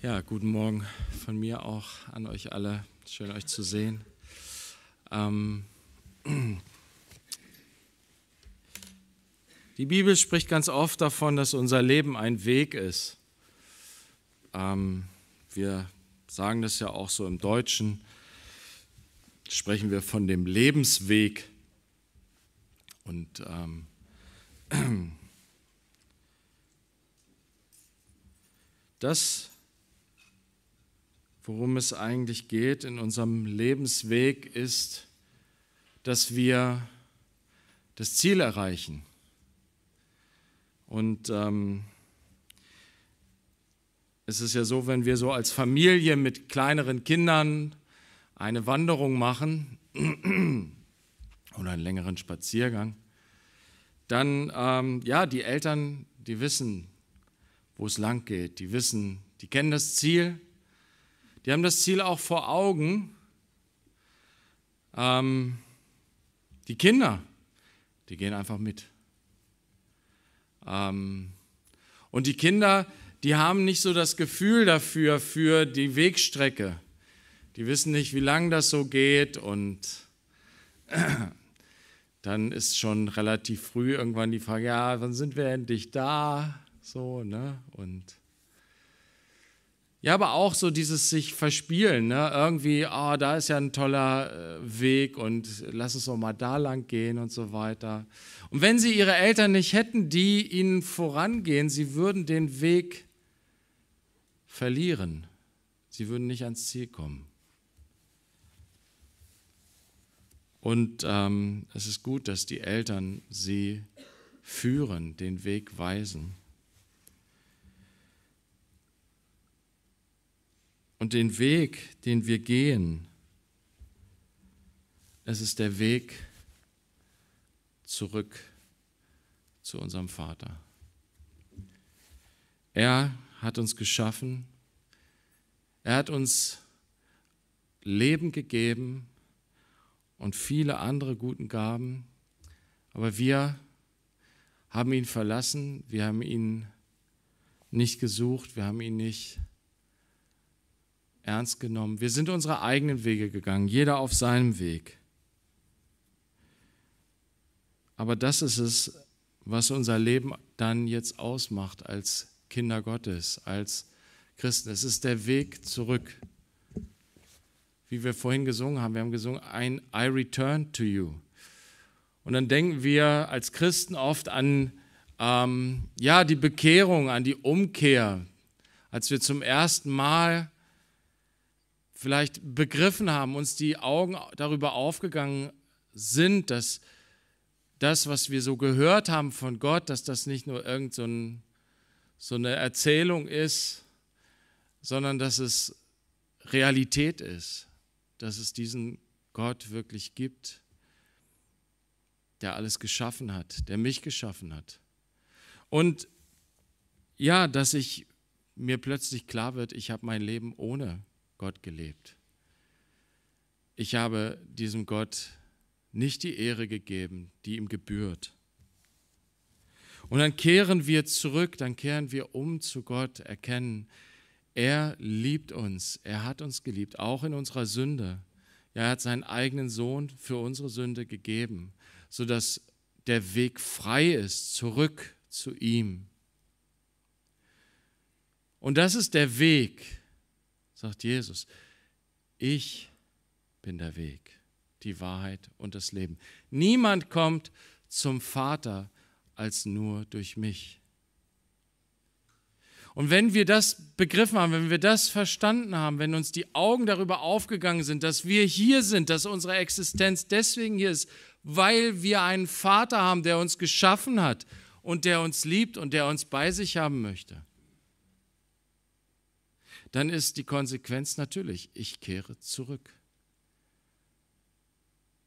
Ja, guten Morgen von mir auch an euch alle. Schön euch zu sehen. Ähm, die Bibel spricht ganz oft davon, dass unser Leben ein Weg ist. Ähm, wir sagen das ja auch so im Deutschen, sprechen wir von dem Lebensweg. Und ähm, das worum es eigentlich geht in unserem Lebensweg, ist, dass wir das Ziel erreichen. Und ähm, es ist ja so, wenn wir so als Familie mit kleineren Kindern eine Wanderung machen oder einen längeren Spaziergang, dann, ähm, ja, die Eltern, die wissen, wo es lang geht, die wissen, die kennen das Ziel, wir haben das Ziel auch vor Augen. Ähm, die Kinder, die gehen einfach mit. Ähm, und die Kinder, die haben nicht so das Gefühl dafür, für die Wegstrecke. Die wissen nicht, wie lange das so geht und dann ist schon relativ früh irgendwann die Frage, ja, wann sind wir endlich da? So, ne? Und ja, aber auch so dieses sich verspielen, ne? Irgendwie, oh, da ist ja ein toller äh, Weg und lass uns doch mal da lang gehen und so weiter. Und wenn sie ihre Eltern nicht hätten, die ihnen vorangehen, sie würden den Weg verlieren. Sie würden nicht ans Ziel kommen. Und ähm, es ist gut, dass die Eltern sie führen, den Weg weisen. und den Weg, den wir gehen, es ist der Weg zurück zu unserem Vater. Er hat uns geschaffen, er hat uns Leben gegeben und viele andere guten Gaben, aber wir haben ihn verlassen, wir haben ihn nicht gesucht, wir haben ihn nicht ernst genommen. Wir sind unsere eigenen Wege gegangen, jeder auf seinem Weg. Aber das ist es, was unser Leben dann jetzt ausmacht als Kinder Gottes, als Christen. Es ist der Weg zurück. Wie wir vorhin gesungen haben, wir haben gesungen, ein I return to you. Und dann denken wir als Christen oft an ähm, ja, die Bekehrung, an die Umkehr, als wir zum ersten Mal vielleicht begriffen haben, uns die Augen darüber aufgegangen sind, dass das, was wir so gehört haben von Gott, dass das nicht nur irgend so, ein, so eine Erzählung ist, sondern dass es Realität ist, dass es diesen Gott wirklich gibt, der alles geschaffen hat, der mich geschaffen hat. Und ja, dass ich mir plötzlich klar wird, ich habe mein Leben ohne Gott gelebt. Ich habe diesem Gott nicht die Ehre gegeben, die ihm gebührt. Und dann kehren wir zurück, dann kehren wir um zu Gott, erkennen, er liebt uns, er hat uns geliebt, auch in unserer Sünde. Ja, er hat seinen eigenen Sohn für unsere Sünde gegeben, sodass der Weg frei ist, zurück zu ihm. Und das ist der Weg, sagt Jesus, ich bin der Weg, die Wahrheit und das Leben. Niemand kommt zum Vater als nur durch mich. Und wenn wir das begriffen haben, wenn wir das verstanden haben, wenn uns die Augen darüber aufgegangen sind, dass wir hier sind, dass unsere Existenz deswegen hier ist, weil wir einen Vater haben, der uns geschaffen hat und der uns liebt und der uns bei sich haben möchte, dann ist die Konsequenz natürlich, ich kehre zurück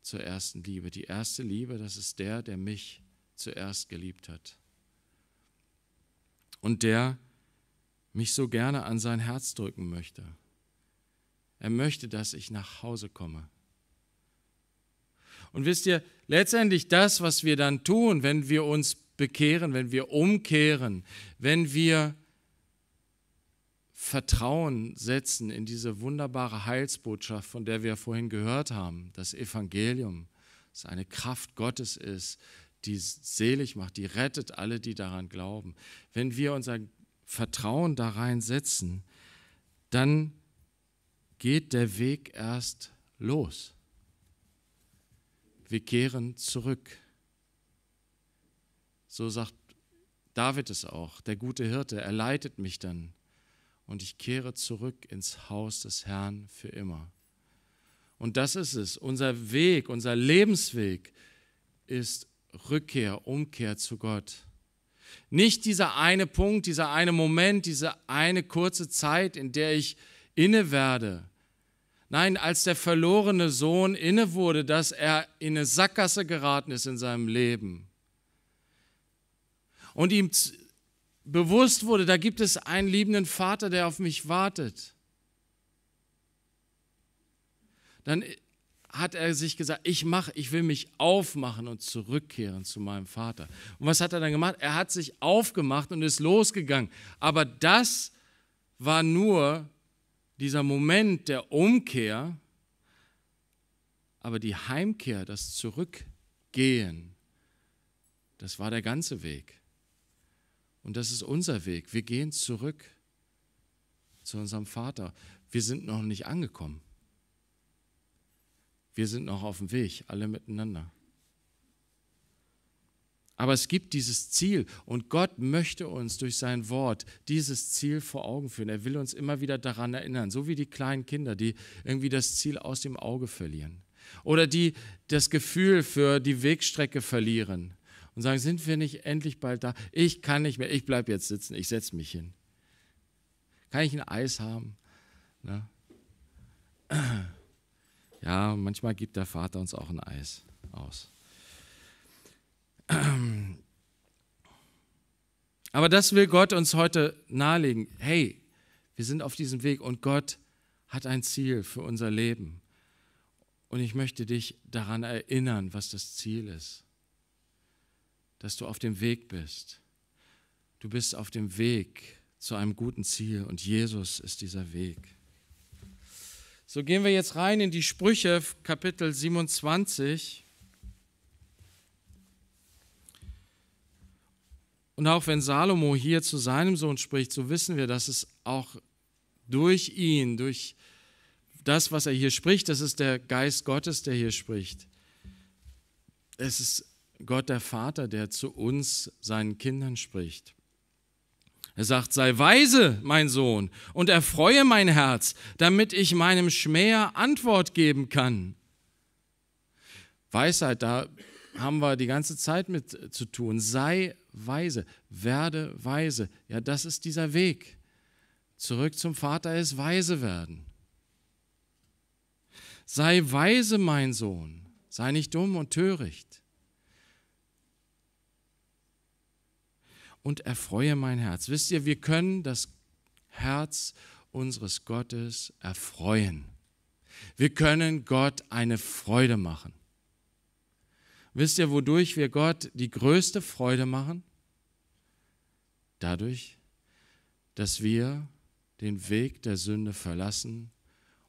zur ersten Liebe. Die erste Liebe, das ist der, der mich zuerst geliebt hat und der mich so gerne an sein Herz drücken möchte. Er möchte, dass ich nach Hause komme. Und wisst ihr, letztendlich das, was wir dann tun, wenn wir uns bekehren, wenn wir umkehren, wenn wir Vertrauen setzen in diese wunderbare Heilsbotschaft, von der wir vorhin gehört haben, das Evangelium, das eine Kraft Gottes ist, die selig macht, die rettet alle, die daran glauben. Wenn wir unser Vertrauen da rein setzen, dann geht der Weg erst los. Wir kehren zurück. So sagt David es auch, der gute Hirte, er leitet mich dann und ich kehre zurück ins Haus des Herrn für immer. Und das ist es. Unser Weg, unser Lebensweg ist Rückkehr, Umkehr zu Gott. Nicht dieser eine Punkt, dieser eine Moment, diese eine kurze Zeit, in der ich inne werde. Nein, als der verlorene Sohn inne wurde, dass er in eine Sackgasse geraten ist in seinem Leben und ihm bewusst wurde, da gibt es einen liebenden Vater, der auf mich wartet, dann hat er sich gesagt, ich mache, ich will mich aufmachen und zurückkehren zu meinem Vater. Und was hat er dann gemacht? Er hat sich aufgemacht und ist losgegangen. Aber das war nur dieser Moment der Umkehr, aber die Heimkehr, das Zurückgehen, das war der ganze Weg. Und das ist unser Weg. Wir gehen zurück zu unserem Vater. Wir sind noch nicht angekommen. Wir sind noch auf dem Weg, alle miteinander. Aber es gibt dieses Ziel und Gott möchte uns durch sein Wort dieses Ziel vor Augen führen. Er will uns immer wieder daran erinnern, so wie die kleinen Kinder, die irgendwie das Ziel aus dem Auge verlieren oder die das Gefühl für die Wegstrecke verlieren und sagen, sind wir nicht endlich bald da? Ich kann nicht mehr, ich bleibe jetzt sitzen, ich setze mich hin. Kann ich ein Eis haben? Na? Ne? Ja, manchmal gibt der Vater uns auch ein Eis aus. Aber das will Gott uns heute nahelegen. Hey, wir sind auf diesem Weg und Gott hat ein Ziel für unser Leben. Und ich möchte dich daran erinnern, was das Ziel ist dass du auf dem Weg bist. Du bist auf dem Weg zu einem guten Ziel und Jesus ist dieser Weg. So gehen wir jetzt rein in die Sprüche, Kapitel 27. Und auch wenn Salomo hier zu seinem Sohn spricht, so wissen wir, dass es auch durch ihn, durch das, was er hier spricht, das ist der Geist Gottes, der hier spricht. Es ist Gott der Vater, der zu uns, seinen Kindern spricht. Er sagt, sei weise, mein Sohn, und erfreue mein Herz, damit ich meinem Schmäher Antwort geben kann. Weisheit, da haben wir die ganze Zeit mit zu tun. Sei weise, werde weise. Ja, das ist dieser Weg. Zurück zum Vater ist weise werden. Sei weise, mein Sohn, sei nicht dumm und töricht. und erfreue mein Herz. Wisst ihr, wir können das Herz unseres Gottes erfreuen. Wir können Gott eine Freude machen. Wisst ihr, wodurch wir Gott die größte Freude machen? Dadurch, dass wir den Weg der Sünde verlassen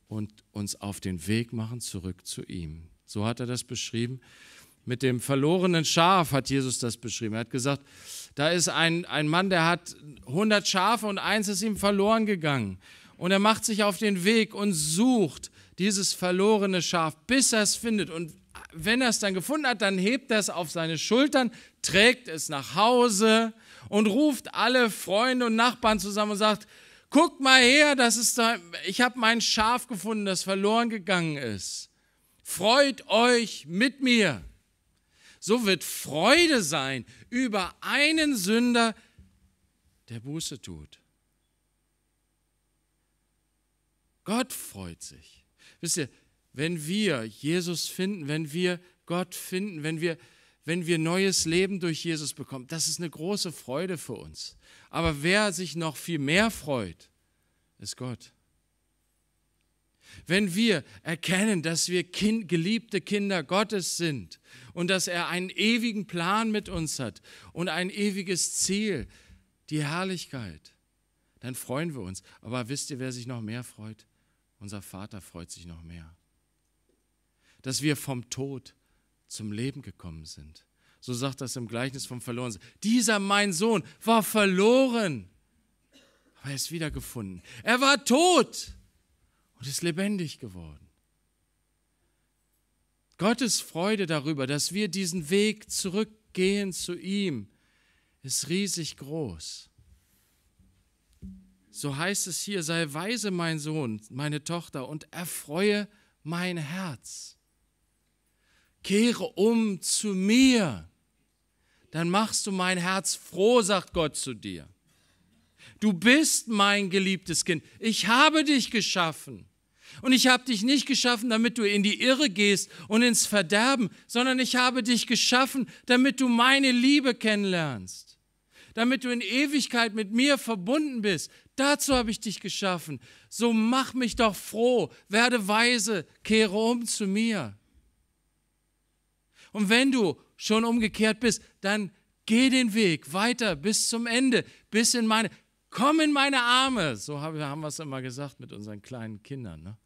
und uns auf den Weg machen zurück zu ihm. So hat er das beschrieben mit dem verlorenen Schaf hat Jesus das beschrieben. Er hat gesagt, da ist ein, ein Mann, der hat 100 Schafe und eins ist ihm verloren gegangen. Und er macht sich auf den Weg und sucht dieses verlorene Schaf, bis er es findet. Und wenn er es dann gefunden hat, dann hebt er es auf seine Schultern, trägt es nach Hause und ruft alle Freunde und Nachbarn zusammen und sagt, guck mal her, das ist da, ich habe mein Schaf gefunden, das verloren gegangen ist. Freut euch mit mir so wird Freude sein über einen Sünder, der Buße tut. Gott freut sich. Wisst ihr, wenn wir Jesus finden, wenn wir Gott finden, wenn wir, wenn wir neues Leben durch Jesus bekommen, das ist eine große Freude für uns. Aber wer sich noch viel mehr freut, ist Gott. Wenn wir erkennen, dass wir kind, geliebte Kinder Gottes sind und dass er einen ewigen Plan mit uns hat und ein ewiges Ziel, die Herrlichkeit, dann freuen wir uns. Aber wisst ihr, wer sich noch mehr freut? Unser Vater freut sich noch mehr. Dass wir vom Tod zum Leben gekommen sind. So sagt das im Gleichnis vom Verlorenen. Dieser mein Sohn war verloren, aber er ist wiedergefunden. Er war tot und ist lebendig geworden. Gottes Freude darüber, dass wir diesen Weg zurückgehen zu ihm, ist riesig groß. So heißt es hier, sei weise mein Sohn, meine Tochter, und erfreue mein Herz. Kehre um zu mir, dann machst du mein Herz froh, sagt Gott zu dir. Du bist mein geliebtes Kind, ich habe dich geschaffen. Und ich habe dich nicht geschaffen, damit du in die Irre gehst und ins Verderben, sondern ich habe dich geschaffen, damit du meine Liebe kennenlernst, damit du in Ewigkeit mit mir verbunden bist. Dazu habe ich dich geschaffen. So mach mich doch froh, werde weise, kehre um zu mir. Und wenn du schon umgekehrt bist, dann geh den Weg weiter bis zum Ende, bis in meine, komm in meine Arme. So haben wir es immer gesagt mit unseren kleinen Kindern. Ne?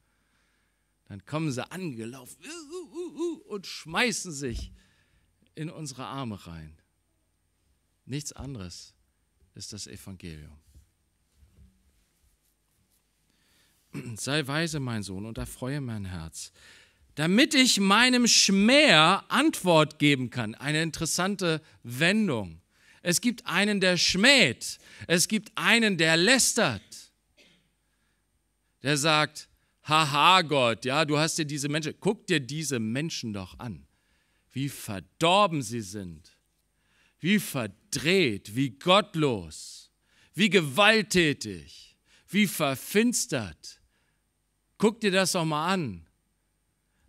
Dann kommen sie angelaufen uh, uh, uh, und schmeißen sich in unsere Arme rein. Nichts anderes ist das Evangelium. Sei weise, mein Sohn, und erfreue mein Herz, damit ich meinem Schmäher Antwort geben kann. Eine interessante Wendung. Es gibt einen, der schmäht. Es gibt einen, der lästert. Der sagt, haha Gott, ja, du hast dir diese Menschen, guck dir diese Menschen doch an, wie verdorben sie sind, wie verdreht, wie gottlos, wie gewalttätig, wie verfinstert. Guck dir das doch mal an.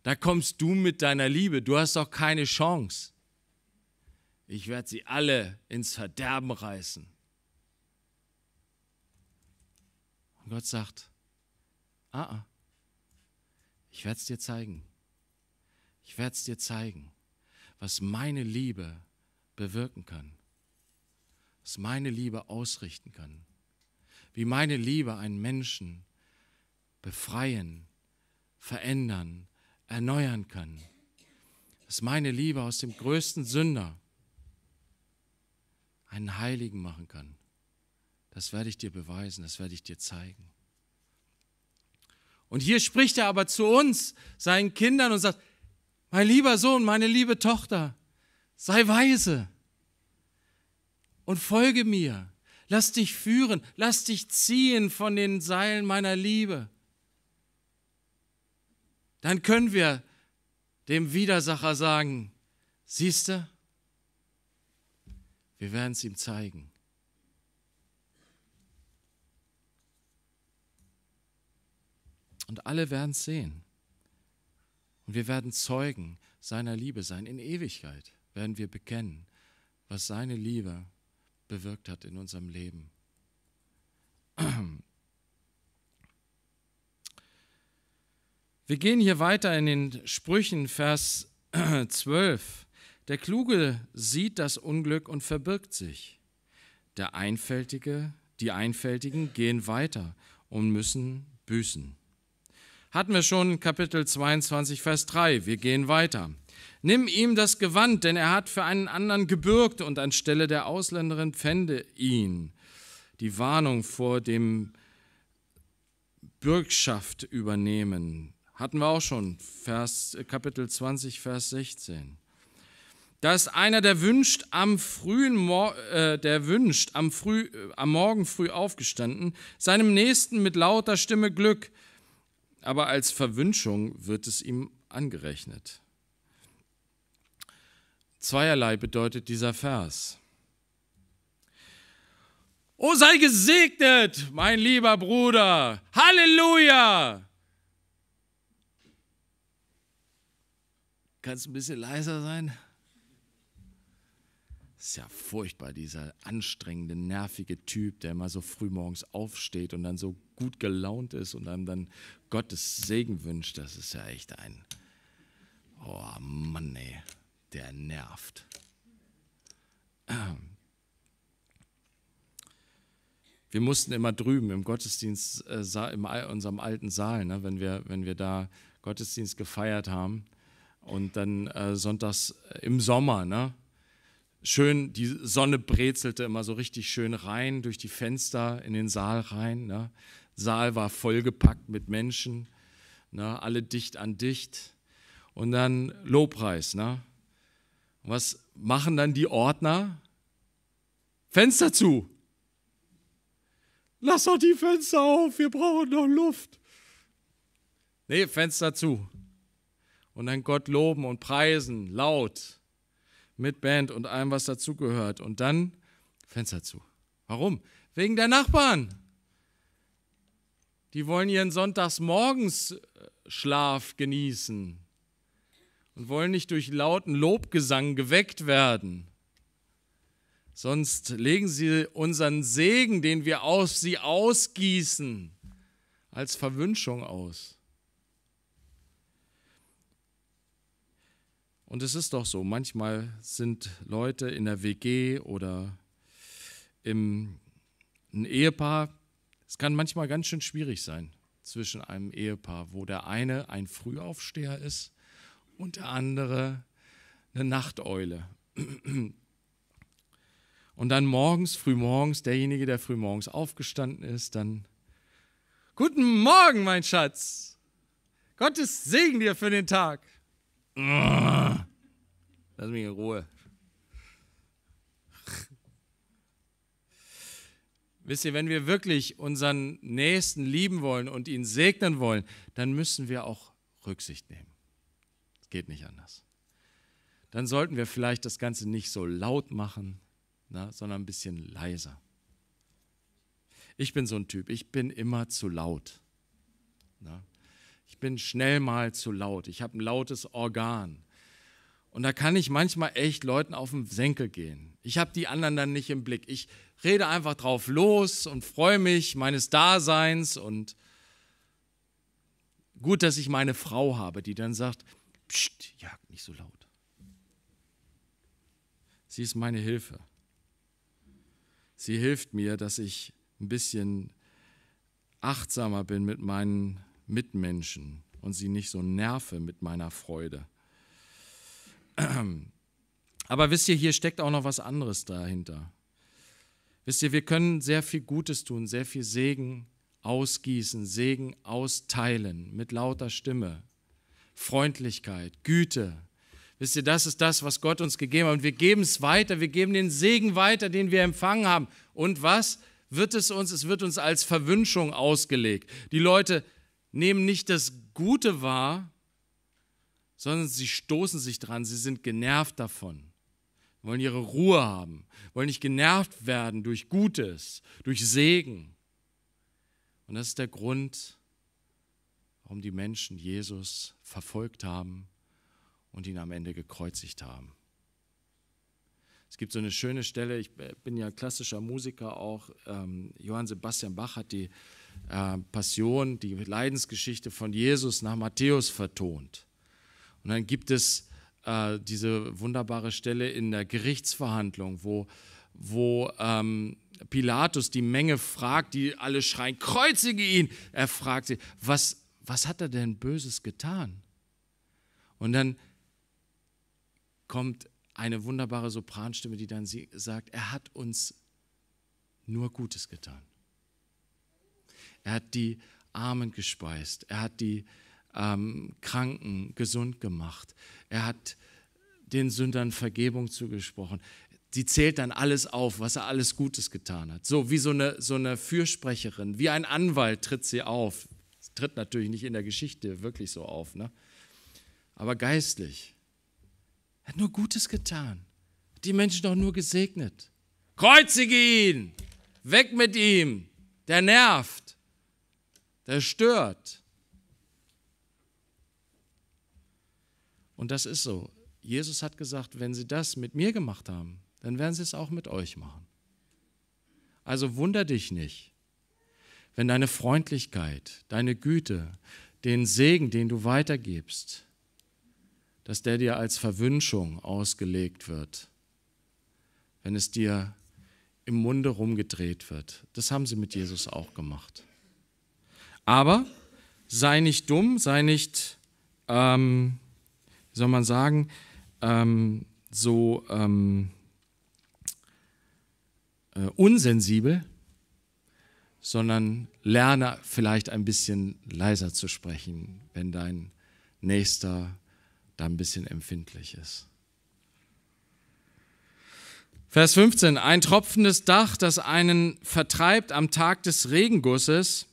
Da kommst du mit deiner Liebe, du hast doch keine Chance. Ich werde sie alle ins Verderben reißen. Und Gott sagt, ah, ah, ich werde es dir zeigen. Ich werde es dir zeigen, was meine Liebe bewirken kann, was meine Liebe ausrichten kann, wie meine Liebe einen Menschen befreien, verändern, erneuern kann, dass meine Liebe aus dem größten Sünder einen Heiligen machen kann. Das werde ich dir beweisen, das werde ich dir zeigen. Und hier spricht er aber zu uns, seinen Kindern, und sagt, mein lieber Sohn, meine liebe Tochter, sei weise und folge mir. Lass dich führen, lass dich ziehen von den Seilen meiner Liebe. Dann können wir dem Widersacher sagen, siehst du, wir werden es ihm zeigen. Und alle werden es sehen. Und wir werden Zeugen seiner Liebe sein. In Ewigkeit werden wir bekennen, was seine Liebe bewirkt hat in unserem Leben. Wir gehen hier weiter in den Sprüchen, Vers 12. Der Kluge sieht das Unglück und verbirgt sich. Der Einfältige, die Einfältigen gehen weiter und müssen büßen. Hatten wir schon Kapitel 22, Vers 3. Wir gehen weiter. Nimm ihm das Gewand, denn er hat für einen anderen gebürgt und anstelle der Ausländerin pfände ihn. Die Warnung vor dem Bürgschaft übernehmen hatten wir auch schon, Vers, Kapitel 20, Vers 16. Da ist einer, der wünscht, am frühen äh, der wünscht, am, früh, äh, am Morgen früh aufgestanden, seinem Nächsten mit lauter Stimme Glück, aber als Verwünschung wird es ihm angerechnet. Zweierlei bedeutet dieser Vers. Oh, sei gesegnet, mein lieber Bruder. Halleluja. Kannst du ein bisschen leiser sein? ist ja furchtbar, dieser anstrengende, nervige Typ, der immer so früh morgens aufsteht und dann so gut gelaunt ist und einem dann Gottes Segen wünscht. Das ist ja echt ein. Oh Mann, ey, der nervt. Wir mussten immer drüben im Gottesdienst, äh, in unserem alten Saal, ne, wenn, wir, wenn wir da Gottesdienst gefeiert haben und dann äh, sonntags äh, im Sommer, ne, schön, die Sonne brezelte immer so richtig schön rein, durch die Fenster in den Saal rein. Ne? Saal war vollgepackt mit Menschen, ne? alle dicht an dicht. Und dann Lobpreis. Ne? Was machen dann die Ordner? Fenster zu! Lass doch die Fenster auf, wir brauchen noch Luft. Nee, Fenster zu. Und dann Gott loben und preisen, laut mit Band und allem, was dazugehört. Und dann Fenster zu. Warum? Wegen der Nachbarn. Die wollen ihren Sonntagsmorgensschlaf äh, genießen und wollen nicht durch lauten Lobgesang geweckt werden. Sonst legen sie unseren Segen, den wir auf sie ausgießen, als Verwünschung aus. Und es ist doch so, manchmal sind Leute in der WG oder im, ein Ehepaar, es kann manchmal ganz schön schwierig sein zwischen einem Ehepaar, wo der eine ein Frühaufsteher ist und der andere eine Nachteule. Und dann morgens, frühmorgens, derjenige, der frühmorgens aufgestanden ist, dann, guten Morgen, mein Schatz. Gottes Segen dir für den Tag. Lass mich in Ruhe. Wisst ihr, wenn wir wirklich unseren Nächsten lieben wollen und ihn segnen wollen, dann müssen wir auch Rücksicht nehmen. Es geht nicht anders. Dann sollten wir vielleicht das Ganze nicht so laut machen, na, sondern ein bisschen leiser. Ich bin so ein Typ, ich bin immer zu laut. Na? Ich bin schnell mal zu laut. Ich habe ein lautes Organ. Und da kann ich manchmal echt Leuten auf den Senkel gehen. Ich habe die anderen dann nicht im Blick. Ich rede einfach drauf los und freue mich meines Daseins. Und gut, dass ich meine Frau habe, die dann sagt, Psst, jagt nicht so laut. Sie ist meine Hilfe. Sie hilft mir, dass ich ein bisschen achtsamer bin mit meinen Mitmenschen und sie nicht so nerve mit meiner Freude. Aber wisst ihr, hier steckt auch noch was anderes dahinter. Wisst ihr, wir können sehr viel Gutes tun, sehr viel Segen ausgießen, Segen austeilen mit lauter Stimme, Freundlichkeit, Güte. Wisst ihr, das ist das, was Gott uns gegeben hat. Und wir geben es weiter, wir geben den Segen weiter, den wir empfangen haben. Und was wird es uns? Es wird uns als Verwünschung ausgelegt. Die Leute nehmen nicht das Gute wahr, sondern sie stoßen sich dran, sie sind genervt davon, wollen ihre Ruhe haben, wollen nicht genervt werden durch Gutes, durch Segen. Und das ist der Grund, warum die Menschen Jesus verfolgt haben und ihn am Ende gekreuzigt haben. Es gibt so eine schöne Stelle, ich bin ja klassischer Musiker auch, ähm, Johann Sebastian Bach hat die äh, Passion, die Leidensgeschichte von Jesus nach Matthäus vertont. Und dann gibt es äh, diese wunderbare Stelle in der Gerichtsverhandlung, wo, wo ähm, Pilatus die Menge fragt, die alle schreien, kreuzige ihn. Er fragt sie, was, was hat er denn Böses getan? Und dann kommt eine wunderbare Sopranstimme, die dann sagt, er hat uns nur Gutes getan. Er hat die Armen gespeist. Er hat die ähm, Kranken gesund gemacht. Er hat den Sündern Vergebung zugesprochen. Sie zählt dann alles auf, was er alles Gutes getan hat. So wie so eine, so eine Fürsprecherin, wie ein Anwalt tritt sie auf. Das tritt natürlich nicht in der Geschichte wirklich so auf, ne? aber geistlich. Er hat nur Gutes getan. Hat die Menschen doch nur gesegnet. Kreuzige ihn! Weg mit ihm! Der nervt! zerstört. Und das ist so. Jesus hat gesagt, wenn sie das mit mir gemacht haben, dann werden sie es auch mit euch machen. Also wunder dich nicht, wenn deine Freundlichkeit, deine Güte, den Segen, den du weitergibst, dass der dir als Verwünschung ausgelegt wird, wenn es dir im Munde rumgedreht wird. Das haben sie mit Jesus auch gemacht. Aber sei nicht dumm, sei nicht, ähm, wie soll man sagen, ähm, so ähm, äh, unsensibel, sondern lerne vielleicht ein bisschen leiser zu sprechen, wenn dein Nächster da ein bisschen empfindlich ist. Vers 15, ein tropfendes Dach, das einen vertreibt am Tag des Regengusses,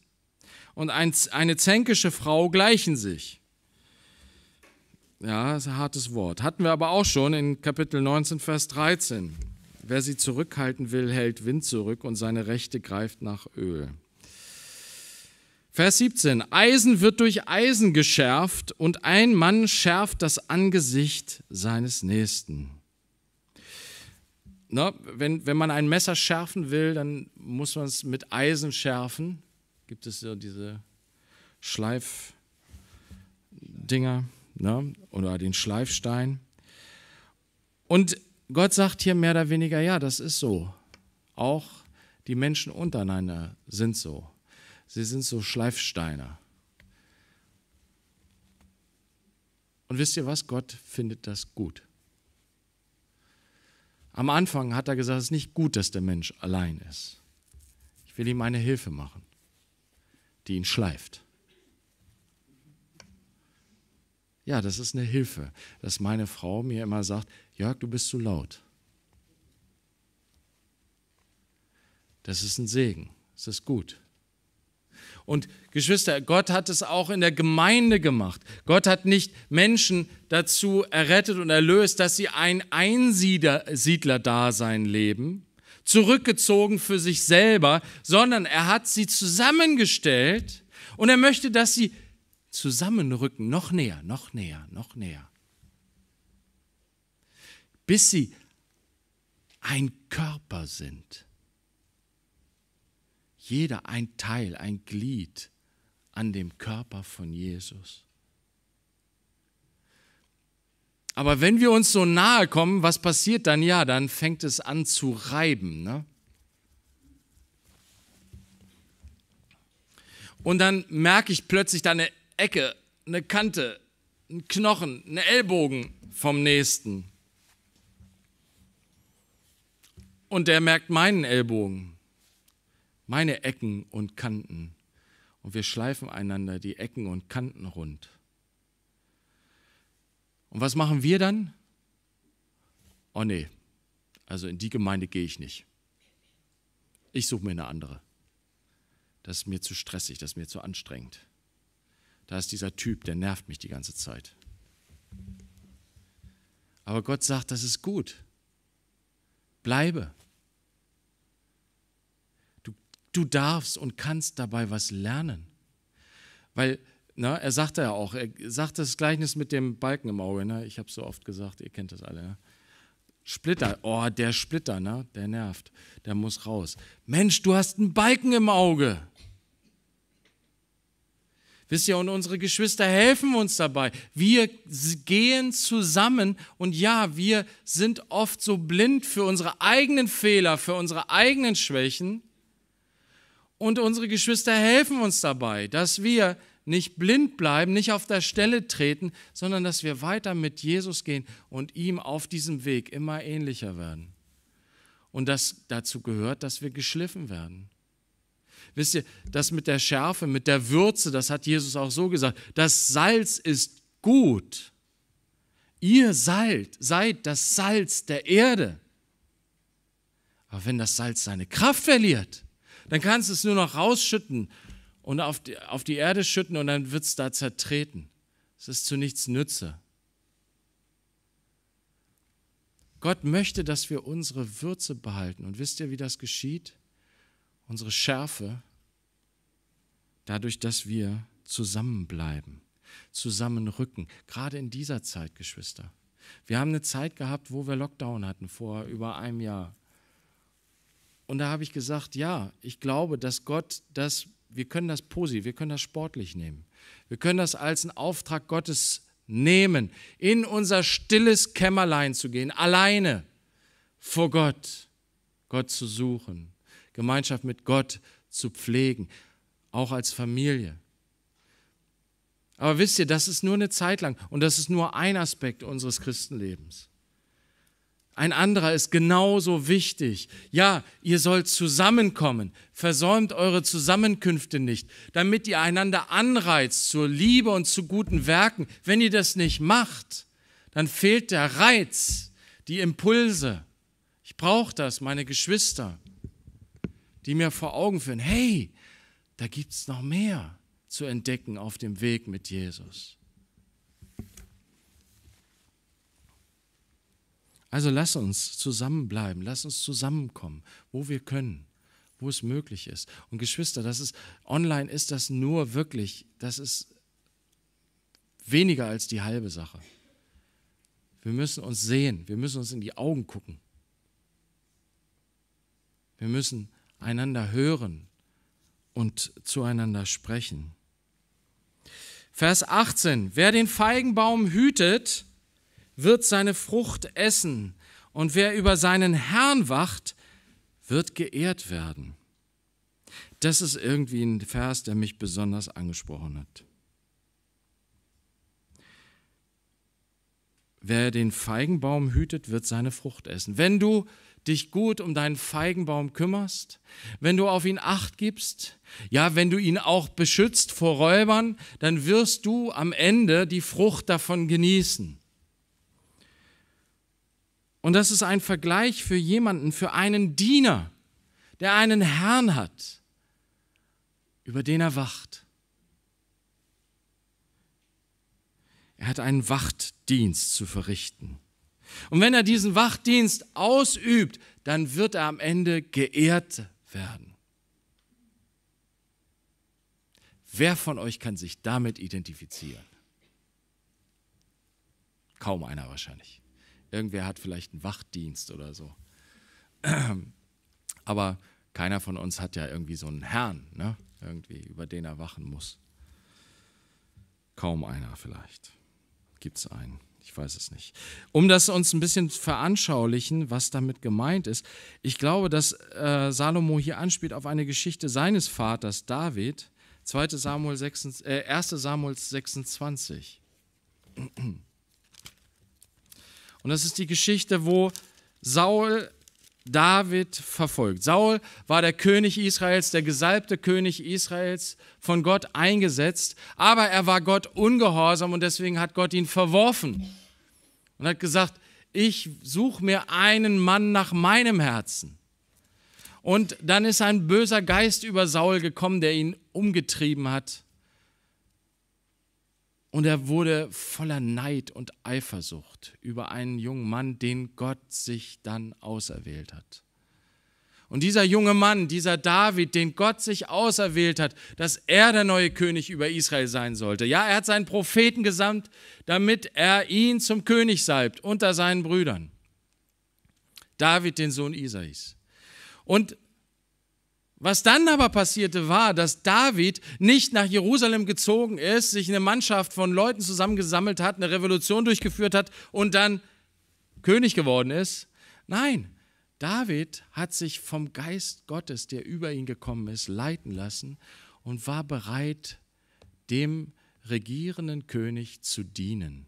und ein, eine zänkische Frau gleichen sich. Ja, ist ein hartes Wort. Hatten wir aber auch schon in Kapitel 19, Vers 13. Wer sie zurückhalten will, hält Wind zurück und seine Rechte greift nach Öl. Vers 17. Eisen wird durch Eisen geschärft und ein Mann schärft das Angesicht seines Nächsten. Na, wenn, wenn man ein Messer schärfen will, dann muss man es mit Eisen schärfen gibt es so diese Schleifdinger ne? oder den Schleifstein. Und Gott sagt hier mehr oder weniger, ja, das ist so. Auch die Menschen untereinander sind so. Sie sind so Schleifsteine. Und wisst ihr was? Gott findet das gut. Am Anfang hat er gesagt, es ist nicht gut, dass der Mensch allein ist. Ich will ihm eine Hilfe machen die ihn schleift. Ja, das ist eine Hilfe, dass meine Frau mir immer sagt, Jörg, du bist zu laut. Das ist ein Segen, es ist gut. Und Geschwister, Gott hat es auch in der Gemeinde gemacht. Gott hat nicht Menschen dazu errettet und erlöst, dass sie ein Einsiedler-Dasein leben, zurückgezogen für sich selber, sondern er hat sie zusammengestellt und er möchte, dass sie zusammenrücken, noch näher, noch näher, noch näher, bis sie ein Körper sind. Jeder ein Teil, ein Glied an dem Körper von Jesus. Aber wenn wir uns so nahe kommen, was passiert dann? Ja, dann fängt es an zu reiben. Ne? Und dann merke ich plötzlich da eine Ecke, eine Kante, einen Knochen, einen Ellbogen vom Nächsten. Und der merkt meinen Ellbogen, meine Ecken und Kanten. Und wir schleifen einander die Ecken und Kanten rund. Und was machen wir dann? Oh nee, also in die Gemeinde gehe ich nicht. Ich suche mir eine andere. Das ist mir zu stressig, das ist mir zu anstrengend. Da ist dieser Typ, der nervt mich die ganze Zeit. Aber Gott sagt, das ist gut. Bleibe. Du, du darfst und kannst dabei was lernen. Weil na, er sagte ja auch, er sagt das Gleichnis mit dem Balken im Auge. Ne? Ich habe es so oft gesagt, ihr kennt das alle. Ne? Splitter, oh, der Splitter, ne? der nervt, der muss raus. Mensch, du hast einen Balken im Auge. Wisst ihr, und unsere Geschwister helfen uns dabei. Wir gehen zusammen und ja, wir sind oft so blind für unsere eigenen Fehler, für unsere eigenen Schwächen. Und unsere Geschwister helfen uns dabei, dass wir nicht blind bleiben, nicht auf der Stelle treten, sondern dass wir weiter mit Jesus gehen und ihm auf diesem Weg immer ähnlicher werden. Und das dazu gehört, dass wir geschliffen werden. Wisst ihr, das mit der Schärfe, mit der Würze, das hat Jesus auch so gesagt. Das Salz ist gut. Ihr seid, seid das Salz der Erde. Aber wenn das Salz seine Kraft verliert, dann kannst du es nur noch rausschütten und auf die, auf die Erde schütten und dann wird es da zertreten. Es ist zu nichts Nütze. Gott möchte, dass wir unsere Würze behalten. Und wisst ihr, wie das geschieht? Unsere Schärfe, dadurch, dass wir zusammenbleiben, zusammenrücken. Gerade in dieser Zeit, Geschwister. Wir haben eine Zeit gehabt, wo wir Lockdown hatten, vor über einem Jahr. Und da habe ich gesagt, ja, ich glaube, dass Gott das wir können das positiv, wir können das sportlich nehmen. Wir können das als einen Auftrag Gottes nehmen, in unser stilles Kämmerlein zu gehen, alleine vor Gott, Gott zu suchen, Gemeinschaft mit Gott zu pflegen, auch als Familie. Aber wisst ihr, das ist nur eine Zeit lang und das ist nur ein Aspekt unseres Christenlebens. Ein anderer ist genauso wichtig. Ja, ihr sollt zusammenkommen. Versäumt eure Zusammenkünfte nicht, damit ihr einander anreizt zur Liebe und zu guten Werken. Wenn ihr das nicht macht, dann fehlt der Reiz, die Impulse. Ich brauche das, meine Geschwister, die mir vor Augen führen, hey, da gibt es noch mehr zu entdecken auf dem Weg mit Jesus. Also lass uns zusammenbleiben, lass uns zusammenkommen, wo wir können, wo es möglich ist. Und Geschwister, das ist online ist das nur wirklich, das ist weniger als die halbe Sache. Wir müssen uns sehen, wir müssen uns in die Augen gucken. Wir müssen einander hören und zueinander sprechen. Vers 18, wer den Feigenbaum hütet, wird seine Frucht essen und wer über seinen Herrn wacht, wird geehrt werden. Das ist irgendwie ein Vers, der mich besonders angesprochen hat. Wer den Feigenbaum hütet, wird seine Frucht essen. Wenn du dich gut um deinen Feigenbaum kümmerst, wenn du auf ihn acht gibst, ja, wenn du ihn auch beschützt vor Räubern, dann wirst du am Ende die Frucht davon genießen. Und das ist ein Vergleich für jemanden, für einen Diener, der einen Herrn hat, über den er wacht. Er hat einen Wachtdienst zu verrichten. Und wenn er diesen Wachtdienst ausübt, dann wird er am Ende geehrt werden. Wer von euch kann sich damit identifizieren? Kaum einer wahrscheinlich. Irgendwer hat vielleicht einen Wachdienst oder so. Aber keiner von uns hat ja irgendwie so einen Herrn, ne? irgendwie, über den er wachen muss. Kaum einer vielleicht. Gibt es einen? Ich weiß es nicht. Um das uns ein bisschen veranschaulichen, was damit gemeint ist, ich glaube, dass äh, Salomo hier anspielt auf eine Geschichte seines Vaters David, 2. Samuel 6, äh, 1. Samuel 26. Und das ist die Geschichte, wo Saul David verfolgt. Saul war der König Israels, der gesalbte König Israels, von Gott eingesetzt, aber er war Gott ungehorsam und deswegen hat Gott ihn verworfen und hat gesagt, ich suche mir einen Mann nach meinem Herzen. Und dann ist ein böser Geist über Saul gekommen, der ihn umgetrieben hat. Und er wurde voller Neid und Eifersucht über einen jungen Mann, den Gott sich dann auserwählt hat. Und dieser junge Mann, dieser David, den Gott sich auserwählt hat, dass er der neue König über Israel sein sollte. Ja, er hat seinen Propheten gesandt, damit er ihn zum König salbt unter seinen Brüdern. David, den Sohn Isais. Und was dann aber passierte, war, dass David nicht nach Jerusalem gezogen ist, sich eine Mannschaft von Leuten zusammengesammelt hat, eine Revolution durchgeführt hat und dann König geworden ist. Nein, David hat sich vom Geist Gottes, der über ihn gekommen ist, leiten lassen und war bereit, dem regierenden König zu dienen.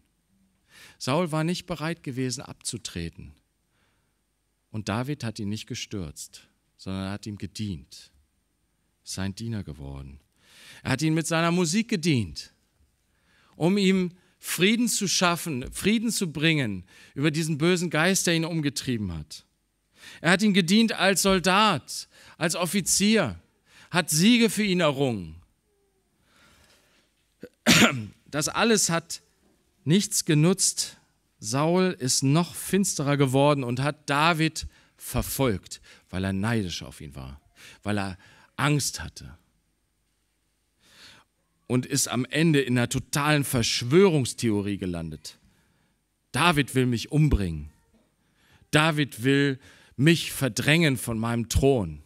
Saul war nicht bereit gewesen, abzutreten. Und David hat ihn nicht gestürzt sondern er hat ihm gedient, sein Diener geworden. Er hat ihn mit seiner Musik gedient, um ihm Frieden zu schaffen, Frieden zu bringen über diesen bösen Geist, der ihn umgetrieben hat. Er hat ihn gedient als Soldat, als Offizier, hat Siege für ihn errungen. Das alles hat nichts genutzt. Saul ist noch finsterer geworden und hat David verfolgt, weil er neidisch auf ihn war, weil er Angst hatte. Und ist am Ende in einer totalen Verschwörungstheorie gelandet. David will mich umbringen. David will mich verdrängen von meinem Thron.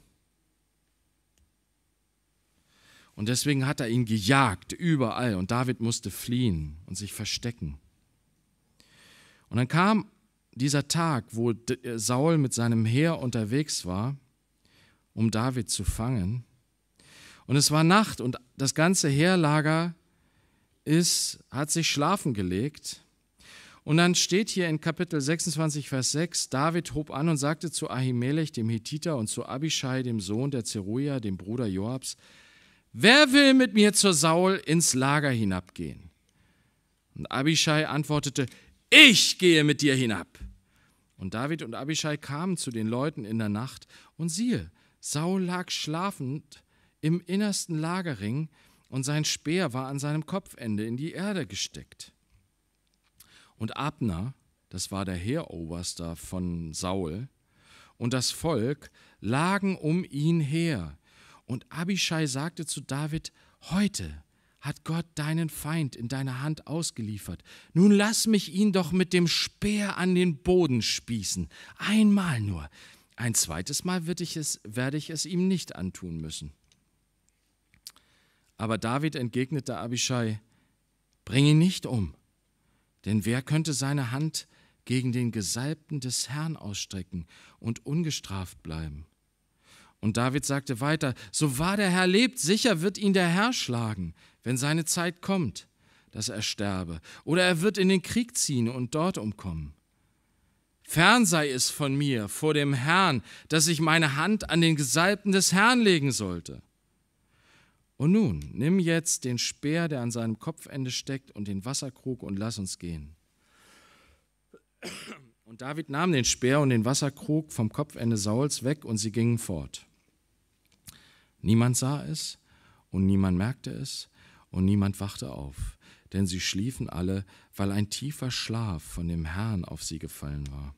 Und deswegen hat er ihn gejagt überall und David musste fliehen und sich verstecken. Und dann kam dieser Tag, wo äh, Saul mit seinem Heer unterwegs war, um David zu fangen. Und es war Nacht und das ganze Heerlager ist, hat sich schlafen gelegt. Und dann steht hier in Kapitel 26, Vers 6, David hob an und sagte zu Ahimelech, dem Hethiter, und zu Abishai, dem Sohn der Zeruja, dem Bruder Joabs, wer will mit mir zur Saul ins Lager hinabgehen? Und Abishai antwortete, ich gehe mit dir hinab. Und David und Abishai kamen zu den Leuten in der Nacht, und siehe, Saul lag schlafend im innersten Lagerring, und sein Speer war an seinem Kopfende in die Erde gesteckt. Und Abner, das war der Heeroberster von Saul, und das Volk lagen um ihn her. Und Abishai sagte zu David, heute hat Gott deinen Feind in deine Hand ausgeliefert. Nun lass mich ihn doch mit dem Speer an den Boden spießen. Einmal nur. Ein zweites Mal werde ich es, werde ich es ihm nicht antun müssen. Aber David entgegnete Abishai, bring ihn nicht um, denn wer könnte seine Hand gegen den Gesalbten des Herrn ausstrecken und ungestraft bleiben? Und David sagte weiter, so wahr der Herr lebt, sicher wird ihn der Herr schlagen, wenn seine Zeit kommt, dass er sterbe, oder er wird in den Krieg ziehen und dort umkommen. Fern sei es von mir vor dem Herrn, dass ich meine Hand an den Gesalbten des Herrn legen sollte. Und nun, nimm jetzt den Speer, der an seinem Kopfende steckt, und den Wasserkrug und lass uns gehen. Und David nahm den Speer und den Wasserkrug vom Kopfende Sauls weg und sie gingen fort. Niemand sah es und niemand merkte es, und niemand wachte auf, denn sie schliefen alle, weil ein tiefer Schlaf von dem Herrn auf sie gefallen war.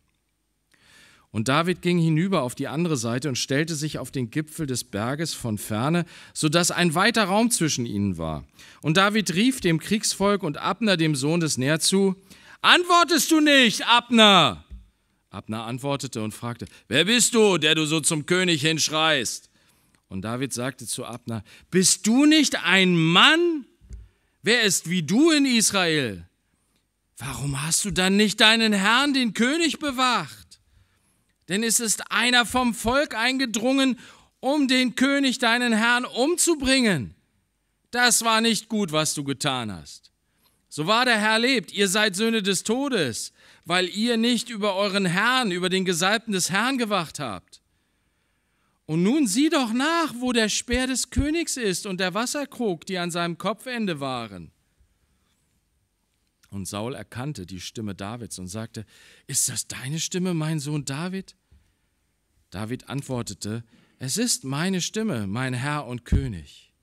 Und David ging hinüber auf die andere Seite und stellte sich auf den Gipfel des Berges von ferne, so dass ein weiter Raum zwischen ihnen war. Und David rief dem Kriegsvolk und Abner, dem Sohn des Ner, zu: Antwortest du nicht, Abner? Abner antwortete und fragte: Wer bist du, der du so zum König hinschreist? Und David sagte zu Abner, bist du nicht ein Mann? Wer ist wie du in Israel? Warum hast du dann nicht deinen Herrn, den König, bewacht? Denn es ist einer vom Volk eingedrungen, um den König, deinen Herrn, umzubringen. Das war nicht gut, was du getan hast. So wahr der Herr lebt, ihr seid Söhne des Todes, weil ihr nicht über euren Herrn, über den Gesalbten des Herrn gewacht habt. Und nun sieh doch nach, wo der Speer des Königs ist und der Wasserkrug, die an seinem Kopfende waren. Und Saul erkannte die Stimme Davids und sagte, Ist das deine Stimme, mein Sohn David? David antwortete, Es ist meine Stimme, mein Herr und König.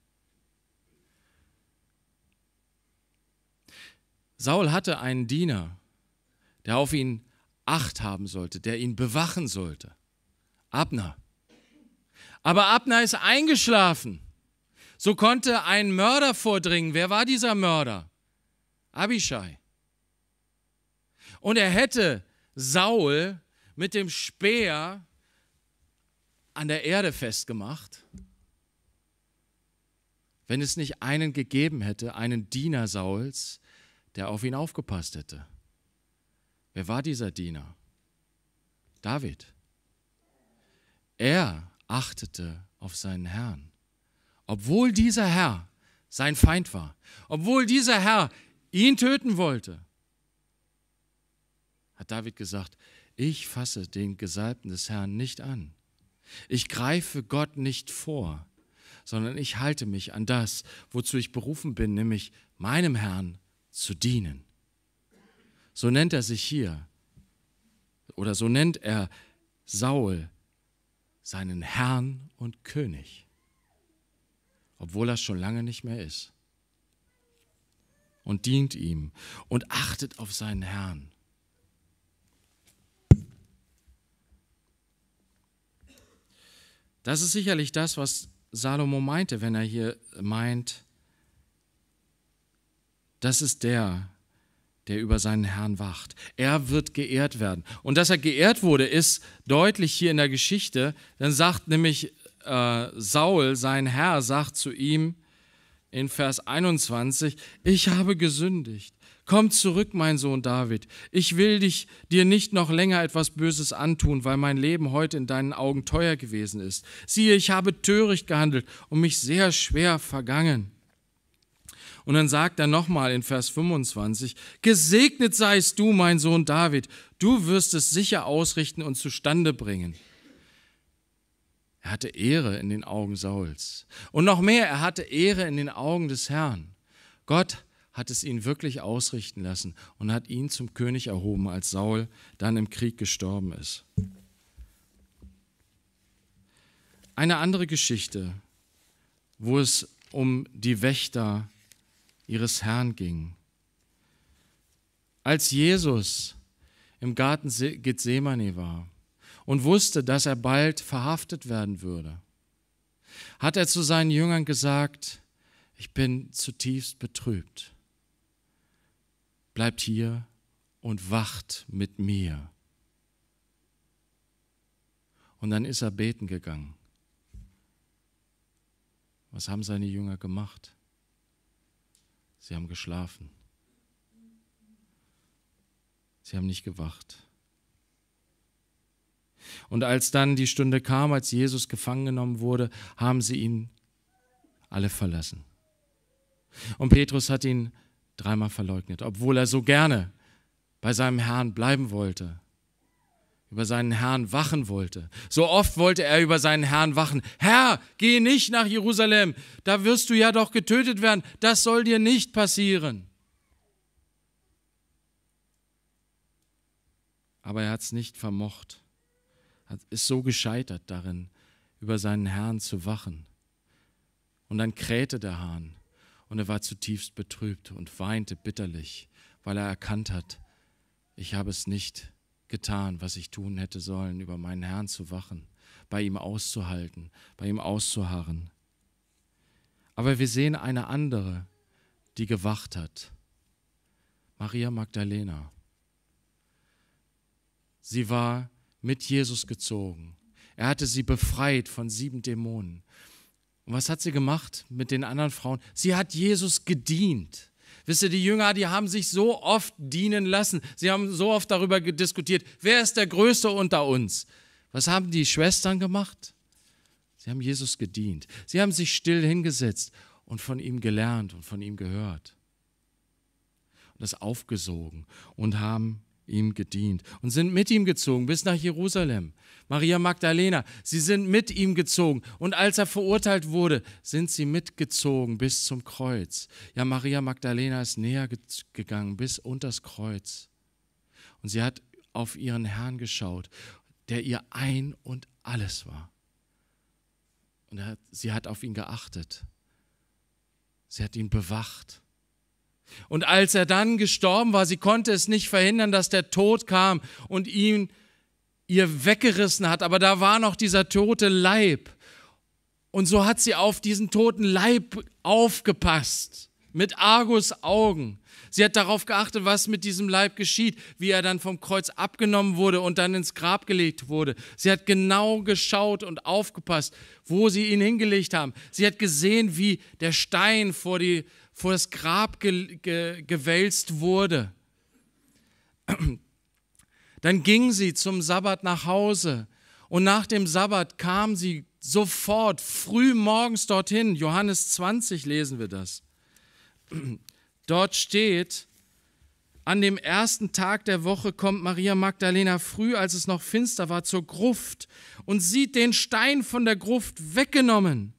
Saul hatte einen Diener, der auf ihn Acht haben sollte, der ihn bewachen sollte. Abner. Aber Abner ist eingeschlafen. So konnte ein Mörder vordringen. Wer war dieser Mörder? Abishai. Und er hätte Saul mit dem Speer an der Erde festgemacht, wenn es nicht einen gegeben hätte, einen Diener Sauls, der auf ihn aufgepasst hätte. Wer war dieser Diener? David. Er achtete auf seinen Herrn. Obwohl dieser Herr sein Feind war, obwohl dieser Herr ihn töten wollte, hat David gesagt, ich fasse den Gesalbten des Herrn nicht an. Ich greife Gott nicht vor, sondern ich halte mich an das, wozu ich berufen bin, nämlich meinem Herrn zu dienen. So nennt er sich hier, oder so nennt er Saul seinen Herrn und König, obwohl er schon lange nicht mehr ist, und dient ihm und achtet auf seinen Herrn. Das ist sicherlich das, was Salomo meinte, wenn er hier meint, das ist der, der über seinen Herrn wacht. Er wird geehrt werden. Und dass er geehrt wurde, ist deutlich hier in der Geschichte. Dann sagt nämlich äh, Saul, sein Herr, sagt zu ihm in Vers 21, ich habe gesündigt. Komm zurück, mein Sohn David. Ich will dich dir nicht noch länger etwas Böses antun, weil mein Leben heute in deinen Augen teuer gewesen ist. Siehe, ich habe töricht gehandelt und mich sehr schwer vergangen. Und dann sagt er nochmal in Vers 25, Gesegnet seist du, mein Sohn David, du wirst es sicher ausrichten und zustande bringen. Er hatte Ehre in den Augen Sauls. Und noch mehr, er hatte Ehre in den Augen des Herrn. Gott hat es ihn wirklich ausrichten lassen und hat ihn zum König erhoben, als Saul dann im Krieg gestorben ist. Eine andere Geschichte, wo es um die Wächter geht ihres Herrn ging. Als Jesus im Garten Gethsemane war und wusste, dass er bald verhaftet werden würde, hat er zu seinen Jüngern gesagt, ich bin zutiefst betrübt. Bleibt hier und wacht mit mir. Und dann ist er beten gegangen. Was haben seine Jünger gemacht? Sie haben geschlafen. Sie haben nicht gewacht. Und als dann die Stunde kam, als Jesus gefangen genommen wurde, haben sie ihn alle verlassen. Und Petrus hat ihn dreimal verleugnet, obwohl er so gerne bei seinem Herrn bleiben wollte über seinen Herrn wachen wollte. So oft wollte er über seinen Herrn wachen. Herr, geh nicht nach Jerusalem, da wirst du ja doch getötet werden, das soll dir nicht passieren. Aber er hat es nicht vermocht, hat, ist so gescheitert darin, über seinen Herrn zu wachen. Und dann krähte der Hahn und er war zutiefst betrübt und weinte bitterlich, weil er erkannt hat, ich habe es nicht getan, was ich tun hätte sollen, über meinen Herrn zu wachen, bei ihm auszuhalten, bei ihm auszuharren. Aber wir sehen eine andere, die gewacht hat. Maria Magdalena. Sie war mit Jesus gezogen. Er hatte sie befreit von sieben Dämonen. Und was hat sie gemacht mit den anderen Frauen? Sie hat Jesus gedient. Wisst ihr, die Jünger, die haben sich so oft dienen lassen. Sie haben so oft darüber diskutiert, wer ist der Größte unter uns? Was haben die Schwestern gemacht? Sie haben Jesus gedient. Sie haben sich still hingesetzt und von ihm gelernt und von ihm gehört. Und das aufgesogen und haben ihm gedient und sind mit ihm gezogen bis nach Jerusalem. Maria Magdalena, sie sind mit ihm gezogen und als er verurteilt wurde, sind sie mitgezogen bis zum Kreuz. Ja, Maria Magdalena ist näher gegangen bis unters Kreuz und sie hat auf ihren Herrn geschaut, der ihr ein und alles war. Und sie hat auf ihn geachtet. Sie hat ihn bewacht. Und als er dann gestorben war, sie konnte es nicht verhindern, dass der Tod kam und ihn ihr weggerissen hat. Aber da war noch dieser tote Leib. Und so hat sie auf diesen toten Leib aufgepasst, mit Argus Augen. Sie hat darauf geachtet, was mit diesem Leib geschieht, wie er dann vom Kreuz abgenommen wurde und dann ins Grab gelegt wurde. Sie hat genau geschaut und aufgepasst, wo sie ihn hingelegt haben. Sie hat gesehen, wie der Stein vor die vor das Grab ge ge gewälzt wurde. Dann ging sie zum Sabbat nach Hause und nach dem Sabbat kam sie sofort früh morgens dorthin. Johannes 20 lesen wir das. Dort steht, an dem ersten Tag der Woche kommt Maria Magdalena früh, als es noch finster war, zur Gruft und sieht den Stein von der Gruft weggenommen.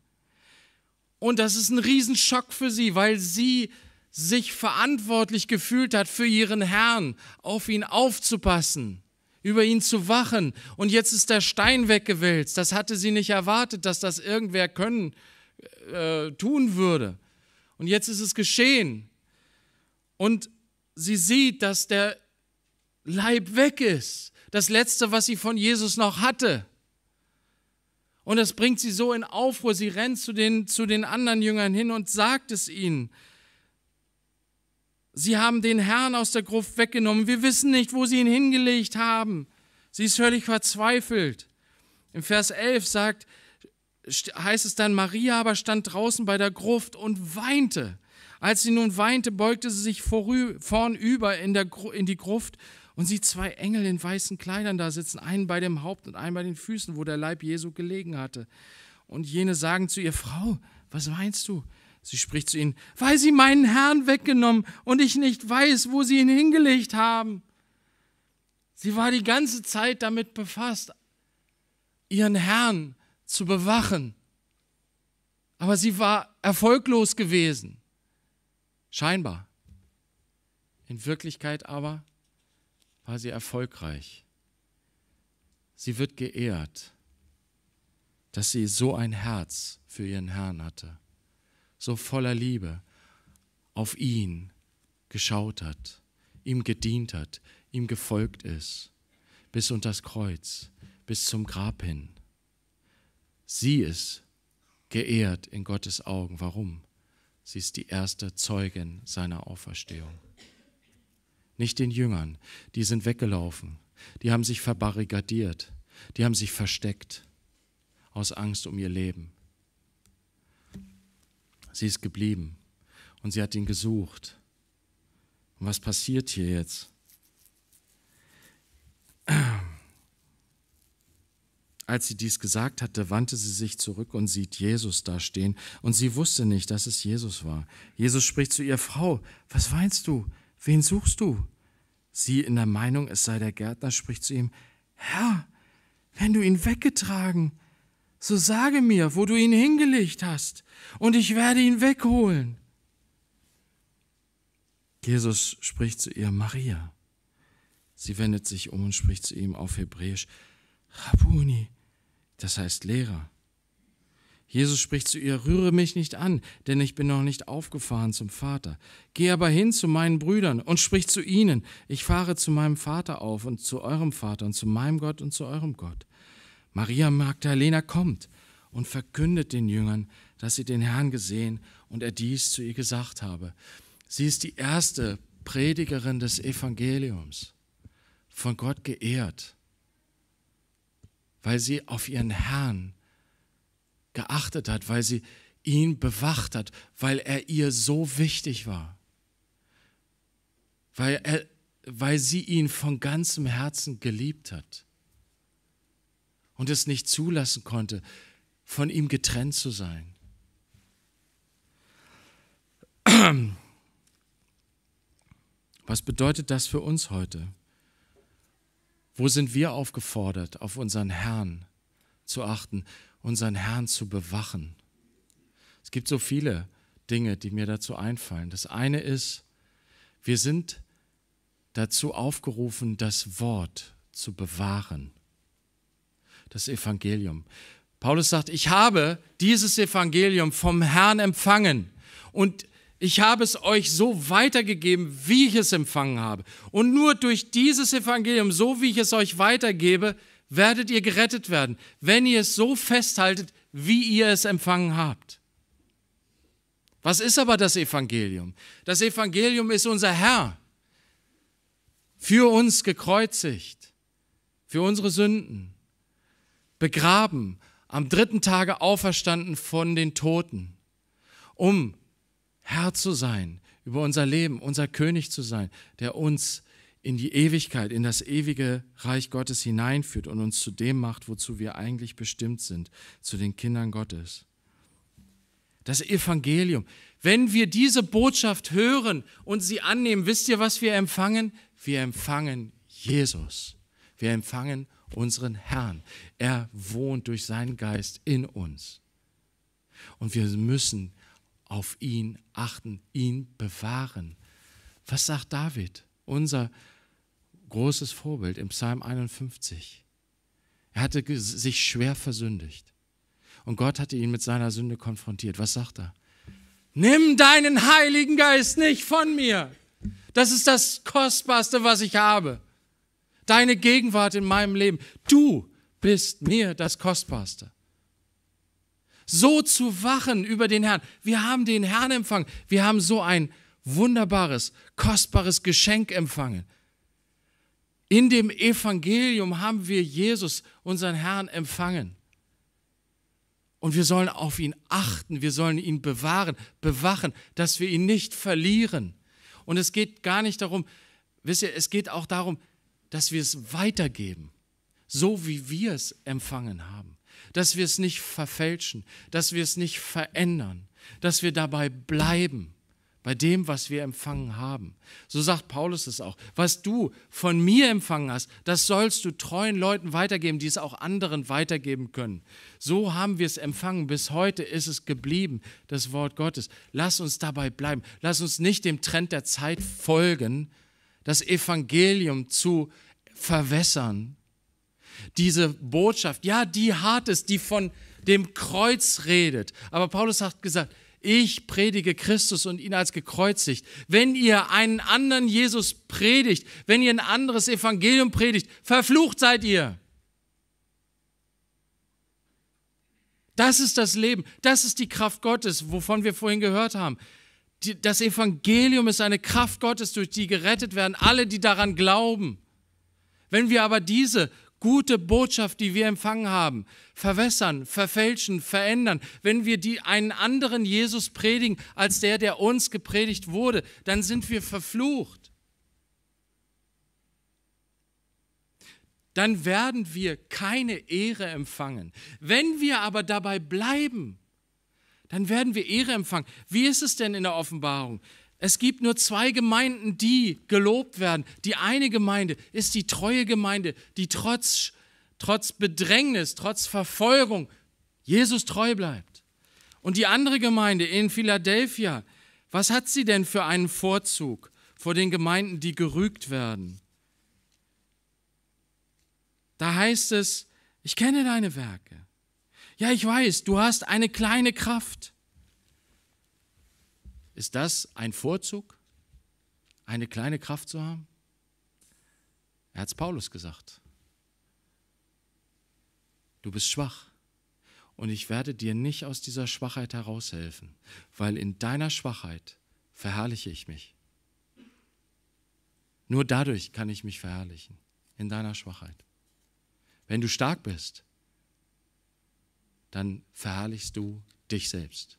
Und das ist ein Riesenschock für sie, weil sie sich verantwortlich gefühlt hat für ihren Herrn, auf ihn aufzupassen, über ihn zu wachen. Und jetzt ist der Stein weggewälzt. Das hatte sie nicht erwartet, dass das irgendwer können, äh, tun würde. Und jetzt ist es geschehen. Und sie sieht, dass der Leib weg ist. Das letzte, was sie von Jesus noch hatte. Und das bringt sie so in Aufruhr. Sie rennt zu den, zu den anderen Jüngern hin und sagt es ihnen. Sie haben den Herrn aus der Gruft weggenommen. Wir wissen nicht, wo sie ihn hingelegt haben. Sie ist völlig verzweifelt. Im Vers 11 sagt, heißt es dann, Maria aber stand draußen bei der Gruft und weinte. Als sie nun weinte, beugte sie sich vornüber in, in die Gruft und sieht zwei Engel in weißen Kleidern da sitzen, einen bei dem Haupt und einen bei den Füßen, wo der Leib Jesu gelegen hatte. Und jene sagen zu ihr, Frau, was meinst du? Sie spricht zu ihnen, weil sie meinen Herrn weggenommen und ich nicht weiß, wo sie ihn hingelegt haben. Sie war die ganze Zeit damit befasst, ihren Herrn zu bewachen. Aber sie war erfolglos gewesen. Scheinbar. In Wirklichkeit aber war sie erfolgreich. Sie wird geehrt, dass sie so ein Herz für ihren Herrn hatte, so voller Liebe auf ihn geschaut hat, ihm gedient hat, ihm gefolgt ist, bis unter das Kreuz, bis zum Grab hin. Sie ist geehrt in Gottes Augen. Warum? Sie ist die erste Zeugin seiner Auferstehung nicht den Jüngern. Die sind weggelaufen. Die haben sich verbarrikadiert. Die haben sich versteckt aus Angst um ihr Leben. Sie ist geblieben und sie hat ihn gesucht. Und was passiert hier jetzt? Als sie dies gesagt hatte, wandte sie sich zurück und sieht Jesus dastehen. Und sie wusste nicht, dass es Jesus war. Jesus spricht zu ihr, Frau, was weinst du? Wen suchst du? Sie in der Meinung, es sei der Gärtner, spricht zu ihm, Herr, wenn du ihn weggetragen, so sage mir, wo du ihn hingelegt hast, und ich werde ihn wegholen. Jesus spricht zu ihr, Maria. Sie wendet sich um und spricht zu ihm auf Hebräisch, Rabuni, das heißt Lehrer. Jesus spricht zu ihr, rühre mich nicht an, denn ich bin noch nicht aufgefahren zum Vater. Geh aber hin zu meinen Brüdern und sprich zu ihnen, ich fahre zu meinem Vater auf und zu eurem Vater und zu meinem Gott und zu eurem Gott. Maria Magdalena kommt und verkündet den Jüngern, dass sie den Herrn gesehen und er dies zu ihr gesagt habe. Sie ist die erste Predigerin des Evangeliums, von Gott geehrt, weil sie auf ihren Herrn geachtet hat, weil sie ihn bewacht hat, weil er ihr so wichtig war, weil, er, weil sie ihn von ganzem Herzen geliebt hat und es nicht zulassen konnte, von ihm getrennt zu sein. Was bedeutet das für uns heute? Wo sind wir aufgefordert, auf unseren Herrn zu achten? unseren Herrn zu bewachen. Es gibt so viele Dinge, die mir dazu einfallen. Das eine ist, wir sind dazu aufgerufen, das Wort zu bewahren, das Evangelium. Paulus sagt, ich habe dieses Evangelium vom Herrn empfangen und ich habe es euch so weitergegeben, wie ich es empfangen habe. Und nur durch dieses Evangelium, so wie ich es euch weitergebe, werdet ihr gerettet werden, wenn ihr es so festhaltet, wie ihr es empfangen habt. Was ist aber das Evangelium? Das Evangelium ist unser Herr, für uns gekreuzigt, für unsere Sünden, begraben, am dritten Tage auferstanden von den Toten, um Herr zu sein über unser Leben, unser König zu sein, der uns in die Ewigkeit, in das ewige Reich Gottes hineinführt und uns zu dem macht, wozu wir eigentlich bestimmt sind, zu den Kindern Gottes. Das Evangelium. Wenn wir diese Botschaft hören und sie annehmen, wisst ihr, was wir empfangen? Wir empfangen Jesus. Wir empfangen unseren Herrn. Er wohnt durch seinen Geist in uns. Und wir müssen auf ihn achten, ihn bewahren. Was sagt David, unser großes Vorbild im Psalm 51. Er hatte sich schwer versündigt. Und Gott hatte ihn mit seiner Sünde konfrontiert. Was sagt er? Nimm deinen Heiligen Geist nicht von mir. Das ist das Kostbarste, was ich habe. Deine Gegenwart in meinem Leben. Du bist mir das Kostbarste. So zu wachen über den Herrn. Wir haben den Herrn empfangen. Wir haben so ein wunderbares, kostbares Geschenk empfangen. In dem Evangelium haben wir Jesus, unseren Herrn, empfangen. Und wir sollen auf ihn achten, wir sollen ihn bewahren, bewachen, dass wir ihn nicht verlieren. Und es geht gar nicht darum, wisst ihr, es geht auch darum, dass wir es weitergeben, so wie wir es empfangen haben, dass wir es nicht verfälschen, dass wir es nicht verändern, dass wir dabei bleiben bei dem, was wir empfangen haben. So sagt Paulus es auch. Was du von mir empfangen hast, das sollst du treuen Leuten weitergeben, die es auch anderen weitergeben können. So haben wir es empfangen. Bis heute ist es geblieben, das Wort Gottes. Lass uns dabei bleiben. Lass uns nicht dem Trend der Zeit folgen, das Evangelium zu verwässern. Diese Botschaft, ja, die hart ist, die von dem Kreuz redet. Aber Paulus hat gesagt, ich predige Christus und ihn als gekreuzigt. Wenn ihr einen anderen Jesus predigt, wenn ihr ein anderes Evangelium predigt, verflucht seid ihr. Das ist das Leben, das ist die Kraft Gottes, wovon wir vorhin gehört haben. Das Evangelium ist eine Kraft Gottes, durch die gerettet werden alle, die daran glauben. Wenn wir aber diese gute Botschaft, die wir empfangen haben, verwässern, verfälschen, verändern, wenn wir die einen anderen Jesus predigen als der, der uns gepredigt wurde, dann sind wir verflucht. Dann werden wir keine Ehre empfangen. Wenn wir aber dabei bleiben, dann werden wir Ehre empfangen. Wie ist es denn in der Offenbarung? Es gibt nur zwei Gemeinden, die gelobt werden. Die eine Gemeinde ist die treue Gemeinde, die trotz, trotz Bedrängnis, trotz Verfolgung Jesus treu bleibt. Und die andere Gemeinde in Philadelphia, was hat sie denn für einen Vorzug vor den Gemeinden, die gerügt werden? Da heißt es, ich kenne deine Werke. Ja, ich weiß, du hast eine kleine Kraft. Ist das ein Vorzug, eine kleine Kraft zu haben? Er hat es Paulus gesagt. Du bist schwach und ich werde dir nicht aus dieser Schwachheit heraushelfen, weil in deiner Schwachheit verherrliche ich mich. Nur dadurch kann ich mich verherrlichen, in deiner Schwachheit. Wenn du stark bist, dann verherrlichst du dich selbst.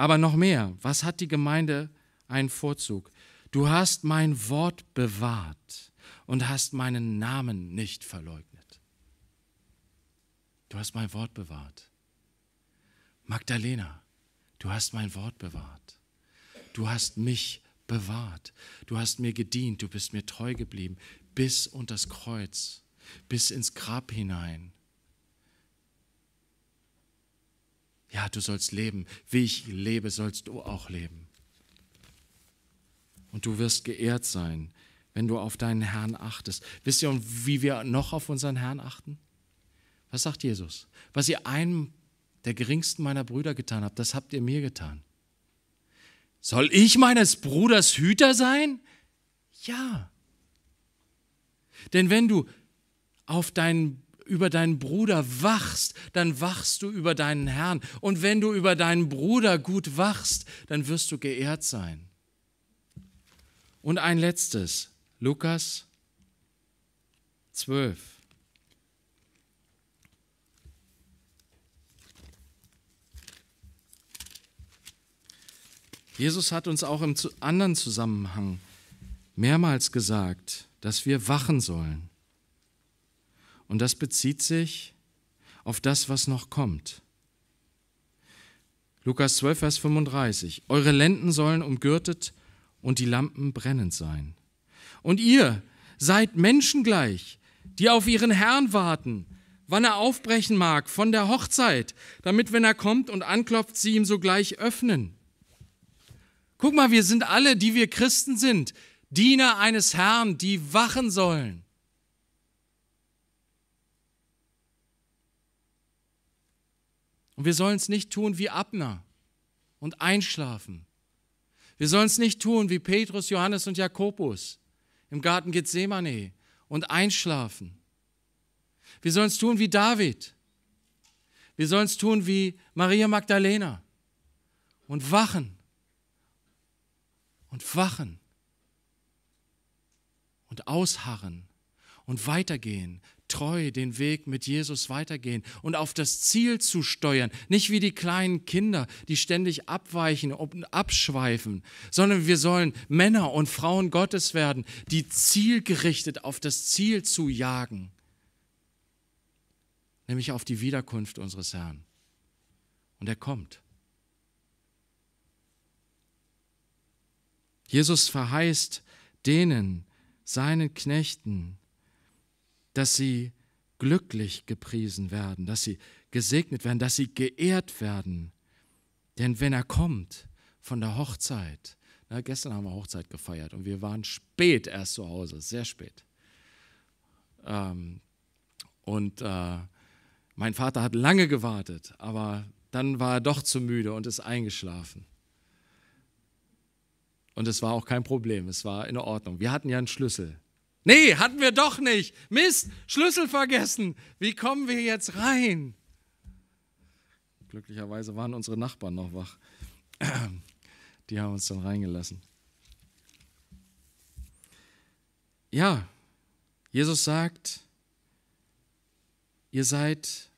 Aber noch mehr, was hat die Gemeinde einen Vorzug? Du hast mein Wort bewahrt und hast meinen Namen nicht verleugnet. Du hast mein Wort bewahrt. Magdalena, du hast mein Wort bewahrt. Du hast mich bewahrt. Du hast mir gedient. Du bist mir treu geblieben. Bis unter das Kreuz, bis ins Grab hinein. Ja, du sollst leben. Wie ich lebe, sollst du auch leben. Und du wirst geehrt sein, wenn du auf deinen Herrn achtest. Wisst ihr, wie wir noch auf unseren Herrn achten? Was sagt Jesus? Was ihr einem der geringsten meiner Brüder getan habt, das habt ihr mir getan. Soll ich meines Bruders Hüter sein? Ja. Denn wenn du auf deinen über deinen Bruder wachst, dann wachst du über deinen Herrn. Und wenn du über deinen Bruder gut wachst, dann wirst du geehrt sein. Und ein letztes, Lukas 12. Jesus hat uns auch im anderen Zusammenhang mehrmals gesagt, dass wir wachen sollen. Und das bezieht sich auf das, was noch kommt. Lukas 12, Vers 35. Eure Lenden sollen umgürtet und die Lampen brennend sein. Und ihr seid menschengleich, die auf ihren Herrn warten, wann er aufbrechen mag von der Hochzeit, damit, wenn er kommt und anklopft, sie ihm sogleich öffnen. Guck mal, wir sind alle, die wir Christen sind, Diener eines Herrn, die wachen sollen. Und wir sollen es nicht tun wie Abner und einschlafen. Wir sollen es nicht tun wie Petrus, Johannes und Jakobus im Garten Gethsemane und einschlafen. Wir sollen es tun wie David. Wir sollen es tun wie Maria Magdalena und wachen und wachen und ausharren und weitergehen, treu den Weg mit Jesus weitergehen und auf das Ziel zu steuern. Nicht wie die kleinen Kinder, die ständig abweichen und abschweifen, sondern wir sollen Männer und Frauen Gottes werden, die zielgerichtet auf das Ziel zu jagen, nämlich auf die Wiederkunft unseres Herrn. Und er kommt. Jesus verheißt denen, seinen Knechten, dass sie glücklich gepriesen werden, dass sie gesegnet werden, dass sie geehrt werden. Denn wenn er kommt von der Hochzeit, na, gestern haben wir Hochzeit gefeiert und wir waren spät erst zu Hause, sehr spät. Ähm, und äh, mein Vater hat lange gewartet, aber dann war er doch zu müde und ist eingeschlafen. Und es war auch kein Problem, es war in Ordnung. Wir hatten ja einen Schlüssel. Nee, hatten wir doch nicht. Mist, Schlüssel vergessen. Wie kommen wir jetzt rein? Glücklicherweise waren unsere Nachbarn noch wach. Die haben uns dann reingelassen. Ja, Jesus sagt, ihr seid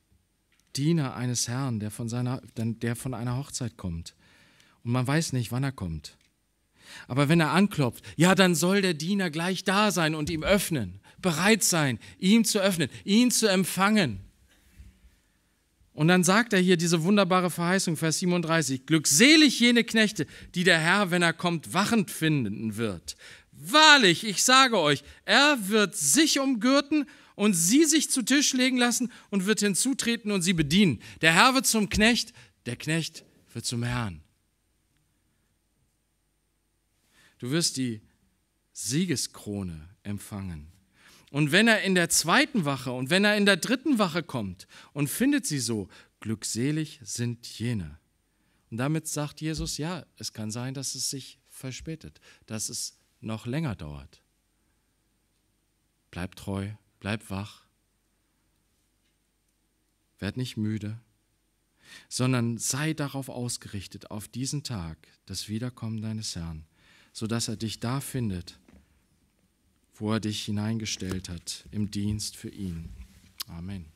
Diener eines Herrn, der von, seiner, der von einer Hochzeit kommt. Und man weiß nicht, wann er kommt. Aber wenn er anklopft, ja, dann soll der Diener gleich da sein und ihm öffnen, bereit sein, ihm zu öffnen, ihn zu empfangen. Und dann sagt er hier diese wunderbare Verheißung, Vers 37, glückselig jene Knechte, die der Herr, wenn er kommt, wachend finden wird. Wahrlich, ich sage euch, er wird sich umgürten und sie sich zu Tisch legen lassen und wird hinzutreten und sie bedienen. Der Herr wird zum Knecht, der Knecht wird zum Herrn. Du wirst die Siegeskrone empfangen. Und wenn er in der zweiten Wache und wenn er in der dritten Wache kommt und findet sie so, glückselig sind jene. Und damit sagt Jesus, ja, es kann sein, dass es sich verspätet, dass es noch länger dauert. Bleib treu, bleib wach, werd nicht müde, sondern sei darauf ausgerichtet, auf diesen Tag, das Wiederkommen deines Herrn sodass er dich da findet, wo er dich hineingestellt hat, im Dienst für ihn. Amen.